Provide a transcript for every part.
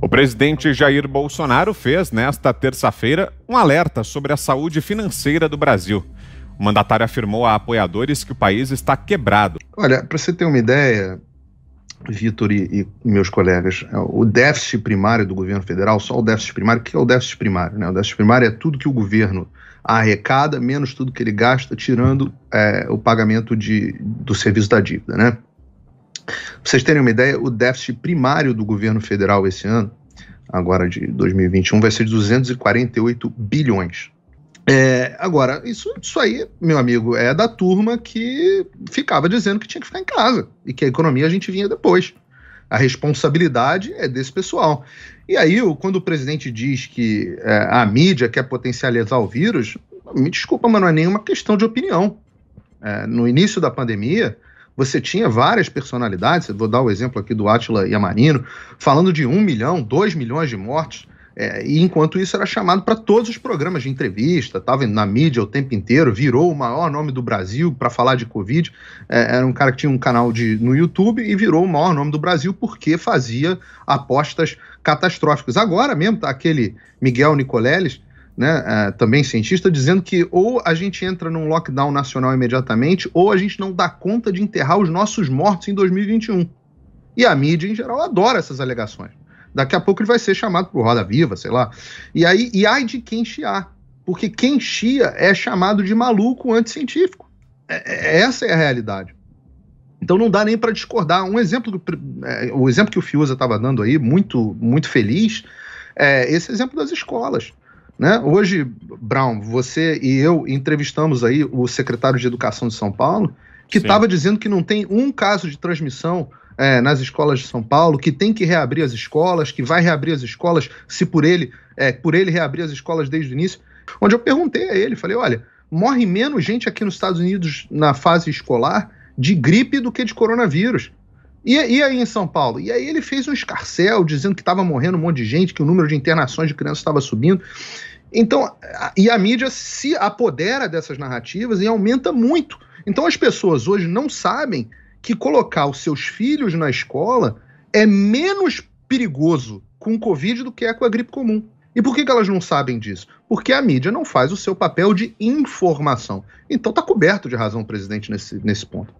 O presidente Jair Bolsonaro fez, nesta terça-feira, um alerta sobre a saúde financeira do Brasil. O mandatário afirmou a apoiadores que o país está quebrado. Olha, para você ter uma ideia, Vitor e, e, meus colegas, é, o déficit primário do governo federal, só o déficit primário, o que é o déficit primário? Né? O déficit primário é tudo que o governo arrecada, menos tudo que ele gasta, tirando é, o pagamento de, do serviço da dívida, né? Para vocês terem uma ideia, o déficit primário do governo federal esse ano, agora de 2021, vai ser de 248 bilhões. É, agora, isso, isso aí, meu amigo, é da turma que ficava dizendo que tinha que ficar em casa e que a economia a gente vinha depois. A responsabilidade é desse pessoal. E aí, quando o presidente diz que é, a mídia quer potencializar o vírus, me desculpa, mas não é nenhuma questão de opinião. É, no início da pandemia, você tinha várias personalidades, vou dar o exemplo aqui do Átila e falando de um milhão, dois milhões de mortes, é, e enquanto isso era chamado para todos os programas de entrevista, estava na mídia o tempo inteiro, virou o maior nome do Brasil para falar de Covid. É, era um cara que tinha um canal de, no YouTube e virou o maior nome do Brasil porque fazia apostas catastróficas. Agora mesmo, está aquele Miguel Nicoleles né, é, também cientista, dizendo que ou a gente entra num lockdown nacional imediatamente, ou a gente não dá conta de enterrar os nossos mortos em 2021. E a mídia, em geral, adora essas alegações. Daqui a pouco ele vai ser chamado por Roda Viva, sei lá. E aí, e ai de quem chiar. Porque quem chia é chamado de maluco anticientífico. É, é, é essa é a realidade. Então não dá nem para discordar. Um exemplo, é, o exemplo que o Fiuza estava dando aí, muito, muito feliz, é esse exemplo das escolas. Né? Hoje, Brown, você e eu entrevistamos aí o secretário de Educação de São Paulo, que estava dizendo que não tem um caso de transmissão é, nas escolas de São Paulo, que tem que reabrir as escolas, que vai reabrir as escolas, se por ele, é, por ele reabrir as escolas desde o início. Onde eu perguntei a ele, falei, olha, morre menos gente aqui nos Estados Unidos na fase escolar de gripe do que de coronavírus. E, e, aí em São Paulo? E aí ele fez um escarcel dizendo que estava morrendo um monte de gente, que o número de internações de crianças estava subindo. Então, a, e a mídia se apodera dessas narrativas e aumenta muito. Então as pessoas hoje não sabem que colocar os seus filhos na escola é menos perigoso com o Covid do que é com a gripe comum. E por que, que elas não sabem disso? Porque a mídia não faz o seu papel de informação. Então tá coberto de razão o presidente nesse, nesse ponto.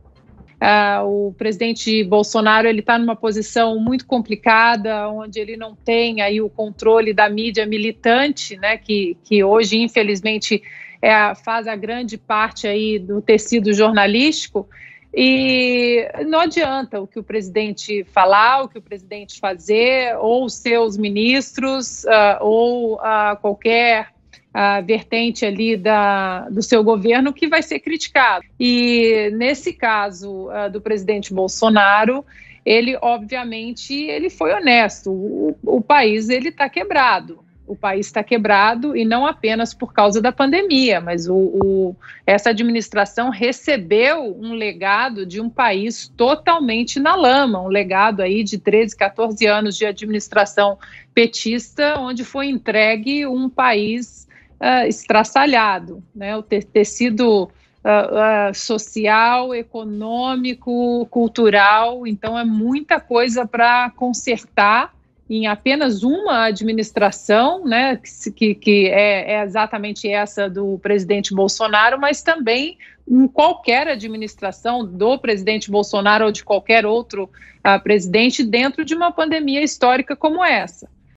Ah, o presidente Bolsonaro ele está numa posição muito complicada, onde ele não tem aí o controle da mídia militante, né, que, que hoje infelizmente é a, faz a grande parte aí do tecido jornalístico. E não adianta o que o presidente falar, o que o presidente fazer, ou seus ministros, uh, ou uh, qualquer a vertente ali da, do seu governo que vai ser criticado. E nesse caso uh, do presidente Bolsonaro, ele obviamente ele foi honesto. O, o país ele está quebrado. O país está quebrado e não apenas por causa da pandemia, mas o, o, essa administração recebeu um legado de um país totalmente na lama, um legado aí de 13, 14 anos de administração petista, onde foi entregue um país uh, estraçalhado, né? o tecido uh, uh, social, econômico, cultural, então é muita coisa para consertar em apenas uma administração, né, que, que é, é, exatamente essa do presidente Bolsonaro, mas também em qualquer administração do presidente Bolsonaro ou de qualquer outro uh, presidente dentro de uma pandemia histórica como essa.